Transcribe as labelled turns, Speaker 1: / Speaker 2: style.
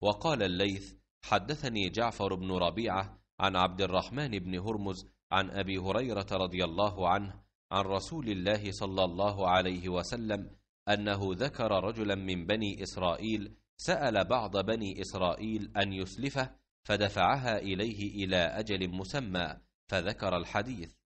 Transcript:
Speaker 1: وقال الليث حدثني جعفر بن ربيعة عن عبد الرحمن بن هرمز عن أبي هريرة رضي الله عنه عن رسول الله صلى الله عليه وسلم أنه ذكر رجلا من بني إسرائيل سأل بعض بني إسرائيل أن يسلفه فدفعها إليه إلى أجل مسمى فذكر الحديث